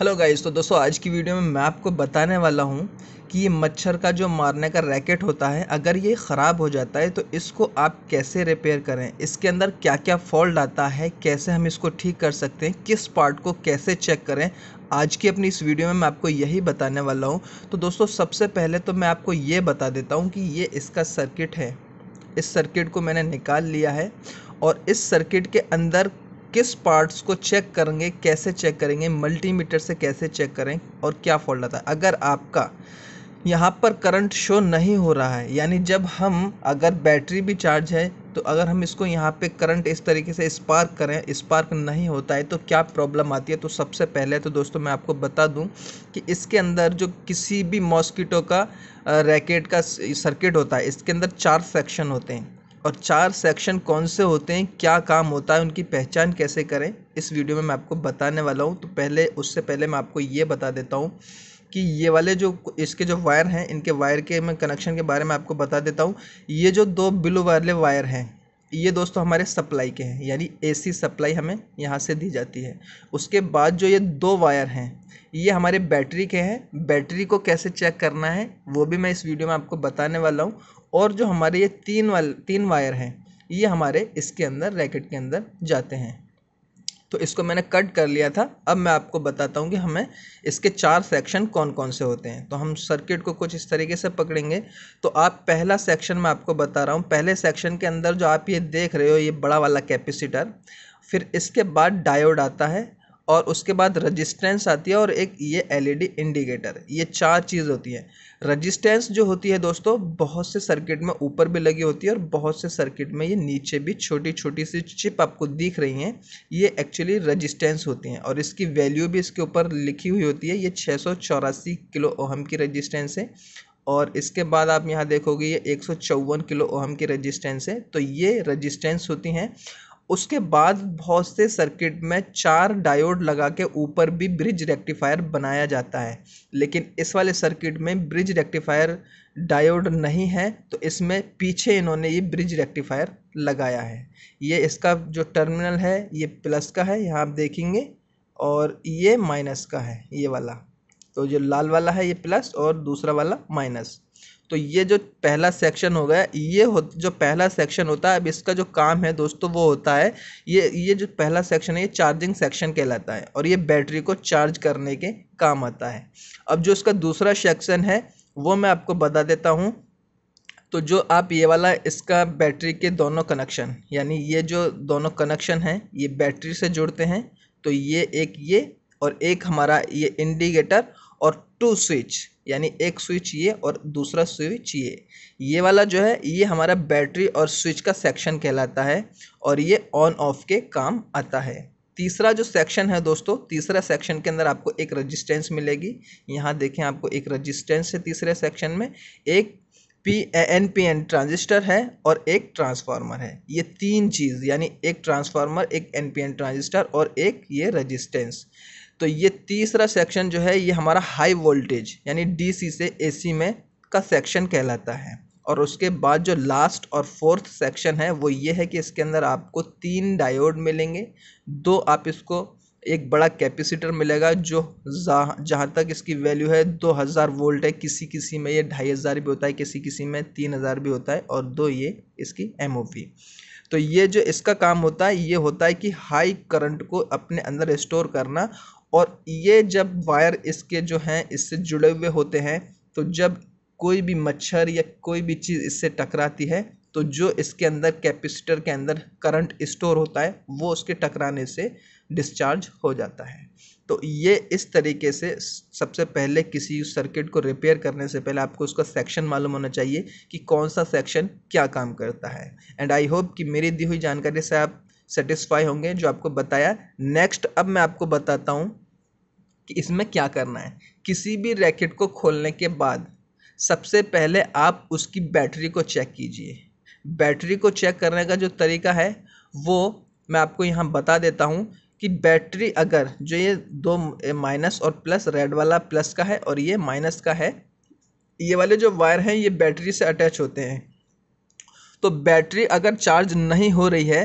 hello guys तो दोस्तों आज की वीडियो में मैं आपको बताने वाला हूँ कि ये मच्छर का जो मारने का रैकेट होता है अगर ये ख़राब हो जाता है तो इसको आप कैसे रिपेयर करें इसके अंदर क्या क्या फॉल्ट आता है कैसे हम इसको ठीक कर सकते हैं किस पार्ट को कैसे चेक करें आज की अपनी इस वीडियो में मैं आपको यही बताने वाला हूँ तो दोस्तों सबसे पहले तो मैं आपको ये बता देता हूँ कि ये इसका सर्किट है इस सर्किट को मैंने निकाल लिया है और इस सर्किट के अंदर किस पार्ट्स को चेक करेंगे कैसे चेक करेंगे मल्टीमीटर से कैसे चेक करें और क्या फॉल्ट आता है अगर आपका यहाँ पर करंट शो नहीं हो रहा है यानी जब हम अगर बैटरी भी चार्ज है तो अगर हम इसको यहाँ पे करंट इस तरीके से स्पार्क करें स्पार्क नहीं होता है तो क्या प्रॉब्लम आती है तो सबसे पहले तो दोस्तों मैं आपको बता दूँ कि इसके अंदर जो किसी भी मॉस्किटो का रैकेट का सर्किट होता है इसके अंदर चार सेक्शन होते हैं और चार सेक्शन कौन से होते हैं क्या काम होता है उनकी पहचान कैसे करें इस वीडियो में मैं आपको बताने वाला हूँ तो पहले उससे पहले मैं आपको ये बता देता हूँ कि ये वाले जो इसके जो वायर हैं इनके वायर के मैं कनेक्शन के बारे में आपको बता देता हूँ ये जो दो ब्लू वाले वायर हैं ये दोस्तों हमारे सप्लाई के हैं यानी एसी सप्लाई हमें यहाँ से दी जाती है उसके बाद जो ये दो वायर हैं ये हमारे बैटरी के हैं बैटरी को कैसे चेक करना है वो भी मैं इस वीडियो में आपको बताने वाला हूँ और जो हमारे ये तीन वाल तीन वायर हैं ये हमारे इसके अंदर रैकेट के अंदर जाते हैं तो इसको मैंने कट कर लिया था अब मैं आपको बताता हूँ कि हमें इसके चार सेक्शन कौन कौन से होते हैं तो हम सर्किट को कुछ इस तरीके से पकड़ेंगे तो आप पहला सेक्शन मैं आपको बता रहा हूँ पहले सेक्शन के अंदर जो आप ये देख रहे हो ये बड़ा वाला कैपेसिटर फिर इसके बाद डायोड आता है और उसके बाद रजिस्टेंस आती है और एक ये एलईडी इंडिकेटर e ये चार चीज़ होती है रजिस्टेंस जो होती है दोस्तों बहुत से सर्किट में ऊपर भी लगी होती है और बहुत से सर्किट में ये नीचे भी छोटी छोटी सी चिप आपको दिख रही हैं ये एक्चुअली रजिस्टेंस होती हैं और इसकी वैल्यू भी इसके ऊपर लिखी हुई होती है ये छः किलो ओहम की रजिस्टेंस है और इसके बाद आप यहाँ देखोगे ये एक किलो ओहम की रजिस्टेंस है तो ये रजिस्टेंस होती हैं उसके बाद बहुत से सर्किट में चार डायोड लगा के ऊपर भी ब्रिज रेक्टिफायर बनाया जाता है लेकिन इस वाले सर्किट में ब्रिज रेक्टिफायर डायोड नहीं है तो इसमें पीछे इन्होंने ये ब्रिज रेक्टिफायर लगाया है ये इसका जो टर्मिनल है ये प्लस का है यहाँ आप देखेंगे और ये माइनस का है ये वाला तो जो लाल वाला है ये प्लस और दूसरा वाला माइनस तो ये जो पहला सेक्शन हो गया ये हो जो पहला सेक्शन होता है अब इसका जो काम है दोस्तों वो होता है ये ये जो पहला सेक्शन है ये चार्जिंग सेक्शन कहलाता है और ये बैटरी को चार्ज करने के काम आता है अब जो इसका दूसरा सेक्शन है वो मैं आपको बता देता हूँ तो जो आप ये वाला इसका बैटरी के दोनों कनेक्शन यानी ये जो दोनों कनेक्शन हैं ये बैटरी से जुड़ते हैं तो ये एक ये और एक हमारा ये इंडिकेटर और टू स्विच यानी एक स्विच ये और दूसरा स्विच ये ये वाला जो है ये हमारा बैटरी और स्विच का सेक्शन कहलाता है और ये ऑन ऑफ के काम आता है तीसरा जो सेक्शन है दोस्तों तीसरा सेक्शन के अंदर आपको एक रजिस्टेंस मिलेगी यहाँ देखें आपको एक रजिस्टेंस है तीसरे सेक्शन में एक P N P N transistor है और एक ट्रांसफार्मर है ये तीन चीज़ यानी एक ट्रांसफार्मर एक एन पी एन ट्रांजिस्टर और एक ये रजिस्टेंस तो ये तीसरा सेक्शन जो है ये हमारा हाई वोल्टेज यानी डीसी से एसी में का सेक्शन कहलाता है और उसके बाद जो लास्ट और फोर्थ सेक्शन है वो ये है कि इसके अंदर आपको तीन डायोड मिलेंगे दो आप इसको एक बड़ा कैपेसिटर मिलेगा जो जहाँ तक इसकी वैल्यू है दो हज़ार वोल्ट है किसी किसी में ये ढाई हज़ार भी होता है किसी किसी में तीन हज़ार भी होता है और दो ये इसकी एम तो ये जो इसका काम होता है ये होता है कि हाई करंट को अपने अंदर स्टोर करना और ये जब वायर इसके जो हैं इससे जुड़े हुए होते हैं तो जब कोई भी मच्छर या कोई भी चीज़ इससे टकराती है तो जो इसके अंदर कैपेसिटर के अंदर करंट स्टोर होता है वो उसके टकराने से डिस्चार्ज हो जाता है तो ये इस तरीके से सबसे पहले किसी सर्किट को रिपेयर करने से पहले आपको उसका सेक्शन मालूम होना चाहिए कि कौन सा सेक्शन क्या काम करता है एंड आई होप कि मेरी दी हुई जानकारी से आप सेटिस्फाई होंगे जो आपको बताया नेक्स्ट अब मैं आपको बताता हूँ कि इसमें क्या करना है किसी भी रैकेट को खोलने के बाद सबसे पहले आप उसकी बैटरी को चेक कीजिए बैटरी को चेक करने का जो तरीका है वो मैं आपको यहाँ बता देता हूँ कि बैटरी अगर जो ये दो माइनस और प्लस रेड वाला प्लस का है और ये माइनस का है ये वाले जो वायर हैं ये बैटरी से अटैच होते हैं तो बैटरी अगर चार्ज नहीं हो रही है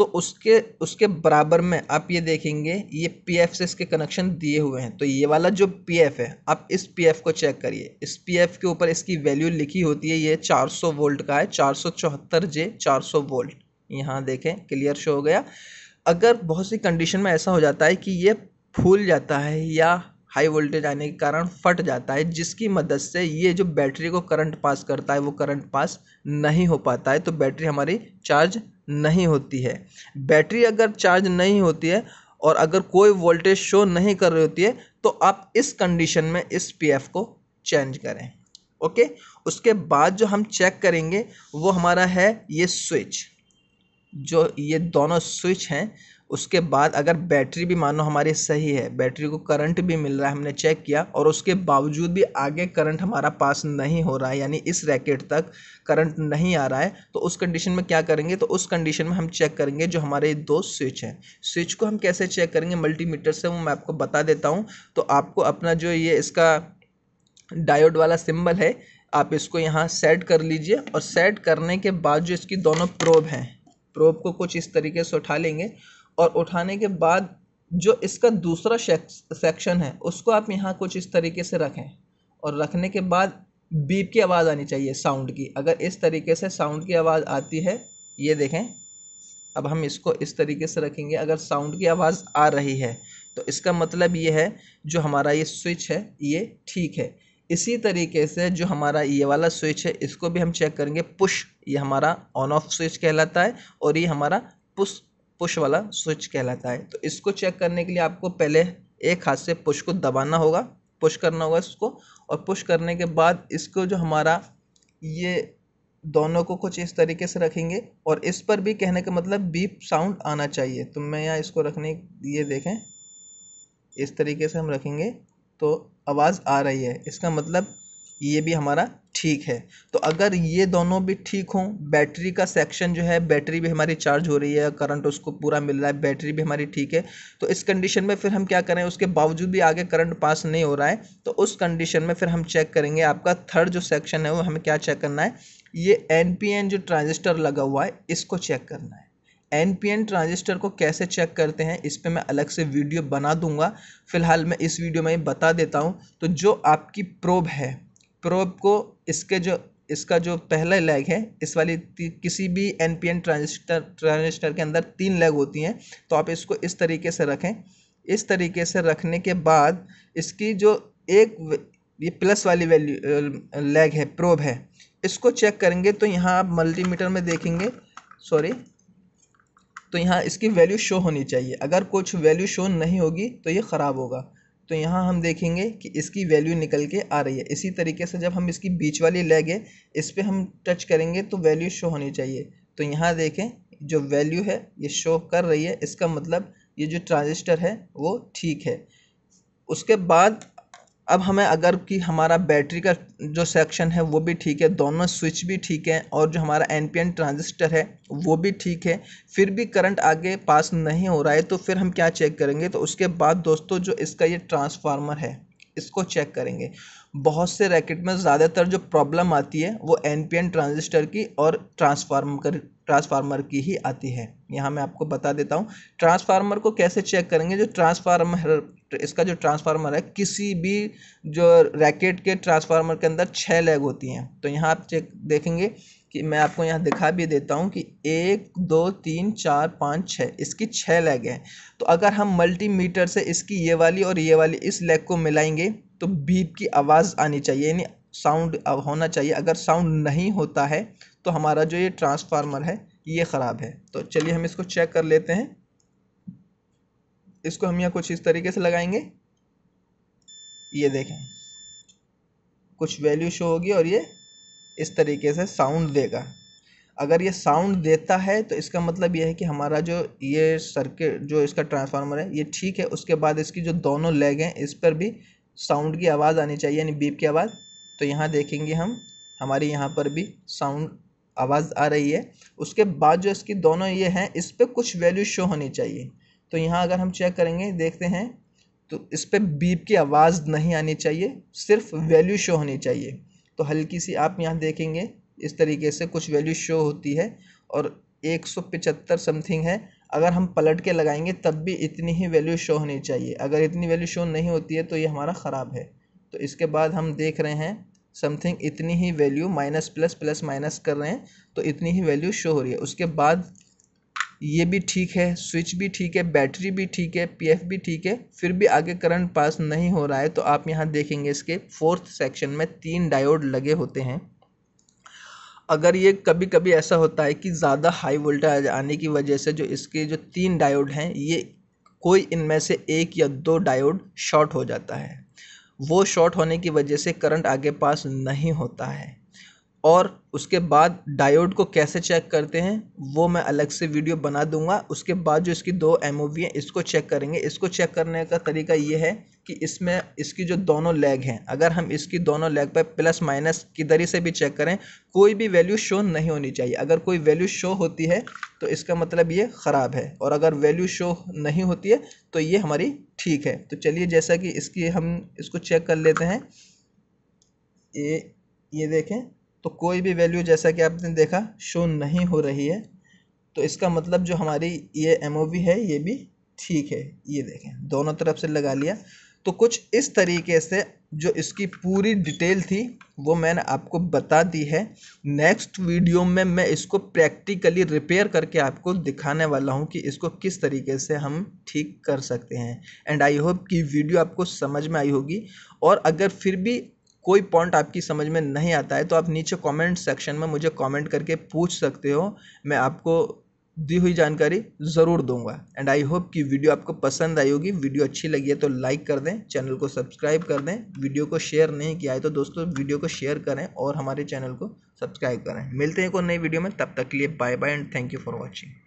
तो उसके उसके बराबर में आप ये देखेंगे ये पी एफ से इसके कनेक्शन दिए हुए हैं तो ये वाला जो पी एफ है आप इस पी एफ को चेक करिए इस पी एफ के ऊपर इसकी वैल्यू लिखी होती है ये 400 वोल्ट का है चार सौ चौहत्तर जे चार सौ वोल्ट यहाँ देखें क्लियर शो हो गया अगर बहुत सी कंडीशन में ऐसा हो जाता है कि ये फूल जाता है या हाई वोल्टेज आने के कारण फट जाता है जिसकी मदद से ये जो बैटरी को करंट पास करता है वो करंट पास नहीं हो पाता है तो बैटरी हमारी चार्ज नहीं होती है बैटरी अगर चार्ज नहीं होती है और अगर कोई वोल्टेज शो नहीं कर रही होती है तो आप इस कंडीशन में इस पी को चेंज करें ओके उसके बाद जो हम चेक करेंगे वो हमारा है ये स्विच जो ये दोनों स्विच हैं उसके बाद अगर बैटरी भी मानो हमारी सही है बैटरी को करंट भी मिल रहा है हमने चेक किया और उसके बावजूद भी आगे करंट हमारा पास नहीं हो रहा है यानी इस रैकेट तक करंट नहीं आ रहा है तो उस कंडीशन में क्या करेंगे तो उस कंडीशन में हम चेक करेंगे जो हमारे दो स्विच हैं स्विच को हम कैसे चेक करेंगे मल्टीमीटर से वो मैं आपको बता देता हूँ तो आपको अपना जो ये इसका डायोड वाला सिम्बल है आप इसको यहाँ सेट कर लीजिए और सेट करने के बाद जो इसकी दोनों प्रोब हैं प्रोब को कुछ इस तरीके से उठा लेंगे और उठाने के बाद जो इसका दूसरा सेक्शन है उसको आप यहाँ कुछ इस तरीके से रखें और रखने के बाद बीप की आवाज़ आनी चाहिए साउंड की अगर इस तरीके से साउंड की आवाज़ आती है ये देखें अब हम इसको इस तरीके से रखेंगे अगर साउंड की आवाज़ आ रही है तो इसका मतलब ये है जो हमारा ये स्विच है ये ठीक है इसी तरीके से जो हमारा ये वाला स्विच है इसको भी हम चेक करेंगे पुश ये हमारा ऑन ऑफ स्विच कहलाता है और ये हमारा पुश पुश वाला स्विच कहलाता है तो इसको चेक करने के लिए आपको पहले एक हाथ से पुश को दबाना होगा पुश करना होगा इसको और पुश करने के बाद इसको जो हमारा ये दोनों को कुछ इस तरीके से रखेंगे और इस पर भी कहने का मतलब बीप साउंड आना चाहिए तो मैं यहाँ इसको रखने ये देखें इस तरीके से हम रखेंगे तो आवाज़ आ रही है इसका मतलब ये भी हमारा ठीक है तो अगर ये दोनों भी ठीक हों बैटरी का सेक्शन जो है बैटरी भी हमारी चार्ज हो रही है करंट उसको पूरा मिल रहा है बैटरी भी हमारी ठीक है तो इस कंडीशन में फिर हम क्या करें उसके बावजूद भी आगे करंट पास नहीं हो रहा है तो उस कंडीशन में फिर हम चेक करेंगे आपका थर्ड जो सेक्शन है वो हमें क्या चेक करना है ये एन जो ट्रांजिस्टर लगा हुआ है इसको चेक करना है एन पी एन ट्रांजिस्टर को कैसे चेक करते हैं इस पर मैं अलग से वीडियो बना दूंगा फ़िलहाल मैं इस वीडियो में बता देता हूँ तो जो आपकी प्रोब है प्रोब को इसके जो इसका जो पहला लेग है इस वाली किसी भी N P N transistor transistor के अंदर तीन लेग होती हैं तो आप इसको इस तरीके से रखें इस तरीके से रखने के बाद इसकी जो एक ये प्लस वाली वैल्यू लेग है प्रोब है इसको चेक करेंगे तो यहाँ आप मल्टीमीटर में देखेंगे सॉरी तो यहाँ इसकी वैल्यू शो होनी चाहिए अगर कुछ वैल्यू शो नहीं होगी तो ये ख़राब होगा तो यहाँ हम देखेंगे कि इसकी वैल्यू निकल के आ रही है इसी तरीके से जब हम इसकी बीच वाली लेग है इस पर हम टच करेंगे तो वैल्यू शो होनी चाहिए तो यहाँ देखें जो वैल्यू है ये शो कर रही है इसका मतलब ये जो ट्रांजिस्टर है वो ठीक है उसके बाद अब हमें अगर कि हमारा बैटरी का जो सेक्शन है वो भी ठीक है दोनों स्विच भी ठीक है और जो हमारा एन पी एन ट्रांजिस्टर है वो भी ठीक है फिर भी करंट आगे पास नहीं हो रहा है तो फिर हम क्या चेक करेंगे तो उसके बाद दोस्तों जो इसका ये ट्रांसफार्मर है इसको चेक करेंगे बहुत से रैकेट में ज़्यादातर जो प्रॉब्लम आती है वो एन पी एन ट्रांजिस्टर की और ट्रांसफार्म कर ट्रांसफार्मर की ही आती है यहाँ मैं आपको बता देता हूँ ट्रांसफार्मर को कैसे चेक करेंगे जो ट्रांसफार्मर इसका जो ट्रांसफार्मर है किसी भी जो रैकेट के ट्रांसफार्मर के अंदर छः लेग होती हैं तो यहाँ आप चेक देखेंगे कि मैं आपको यहाँ दिखा भी देता हूँ कि एक दो तीन चार पाँच छः इसकी छः लेग हैं तो अगर हम मल्टीमीटर से इसकी ये वाली और ये वाली इस लेग को मिलाएंगे तो बीप की आवाज़ आनी चाहिए यानी साउंड होना चाहिए अगर साउंड नहीं होता है तो हमारा जो ये ट्रांसफार्मर है ये ख़राब है तो चलिए हम इसको चेक कर लेते हैं इसको हम यहाँ कुछ इस तरीके से लगाएंगे ये देखें कुछ वैल्यू शो होगी और ये इस तरीके से साउंड देगा अगर ये साउंड देता है तो इसका मतलब यह है कि हमारा जो ये सर्किट जो इसका ट्रांसफार्मर है ये ठीक है उसके बाद इसकी जो दोनों लेग हैं इस पर भी साउंड की आवाज़ आनी चाहिए यानी बीप की आवाज़ तो यहाँ देखेंगे हम हमारी यहाँ पर भी साउंड आवाज़ आ रही है उसके बाद जो इसकी दोनों ये हैं इस पर कुछ वैल्यू शो होनी चाहिए तो यहाँ अगर हम चेक करेंगे देखते हैं तो इस पर बीप की आवाज़ नहीं आनी चाहिए सिर्फ वैल्यू शो होनी चाहिए तो हल्की सी आप यहाँ देखेंगे इस तरीके से कुछ वैल्यू शो होती है और एक सौ पिचहत्तर समथिंग है अगर हम पलट के लगाएंगे तब भी इतनी ही वैल्यू शो होनी चाहिए अगर इतनी वैल्यू शो नहीं होती है तो ये हमारा ख़राब है तो इसके बाद हम देख रहे हैं समथिंग इतनी ही value minus plus plus minus कर रहे हैं तो इतनी ही वैल्यू शो हो रही है उसके बाद ये भी ठीक है स्विच भी ठीक है बैटरी भी ठीक है पीएफ भी ठीक है फिर भी आगे करंट पास नहीं हो रहा है तो आप यहाँ देखेंगे इसके फोर्थ सेक्शन में तीन डायोड लगे होते हैं अगर ये कभी कभी ऐसा होता है कि ज़्यादा हाई वोल्टेज आने की वजह से जो इसके जो तीन डायोड हैं ये कोई इनमें से एक या दो डायोड शॉर्ट हो जाता है वो शॉर्ट होने की वजह से करंट आगे पास नहीं होता है और उसके बाद डायोड को कैसे चेक करते हैं वो मैं अलग से वीडियो बना दूंगा उसके बाद जो इसकी दो एम हैं इसको चेक करेंगे इसको चेक करने का तरीका ये है कि इसमें इसकी जो दोनों लेग हैं अगर हम इसकी दोनों लेग पर प्लस माइनस किधर से भी चेक करें कोई भी वैल्यू शो नहीं होनी चाहिए अगर कोई वैल्यू शो होती है तो इसका मतलब ये ख़राब है और अगर वैल्यू शो नहीं होती है तो ये हमारी ठीक है तो चलिए जैसा कि इसकी हम इसको चेक कर लेते हैं ये ये देखें तो कोई भी वैल्यू जैसा कि आपने देखा शो नहीं हो रही है तो इसका मतलब जो हमारी ये एम है ये भी ठीक है ये देखें दोनों तरफ से लगा लिया तो कुछ इस तरीके से जो इसकी पूरी डिटेल थी वो मैंने आपको बता दी है नेक्स्ट वीडियो में मैं इसको प्रैक्टिकली रिपेयर करके आपको दिखाने वाला हूँ कि इसको किस तरीके से हम ठीक कर सकते हैं एंड आई होप कि वीडियो आपको समझ में आई होगी और अगर फिर भी कोई पॉइंट आपकी समझ में नहीं आता है तो आप नीचे कमेंट सेक्शन में मुझे कमेंट करके पूछ सकते हो मैं आपको दी हुई जानकारी ज़रूर दूंगा एंड आई होप कि वीडियो आपको पसंद आई होगी वीडियो अच्छी लगी है तो लाइक कर दें चैनल को सब्सक्राइब कर दें वीडियो को शेयर नहीं किया है तो दोस्तों वीडियो को शेयर करें और हमारे चैनल को सब्सक्राइब करें मिलते हैं एक और नई वीडियो में तब तक के लिए bye bye and thank you for watching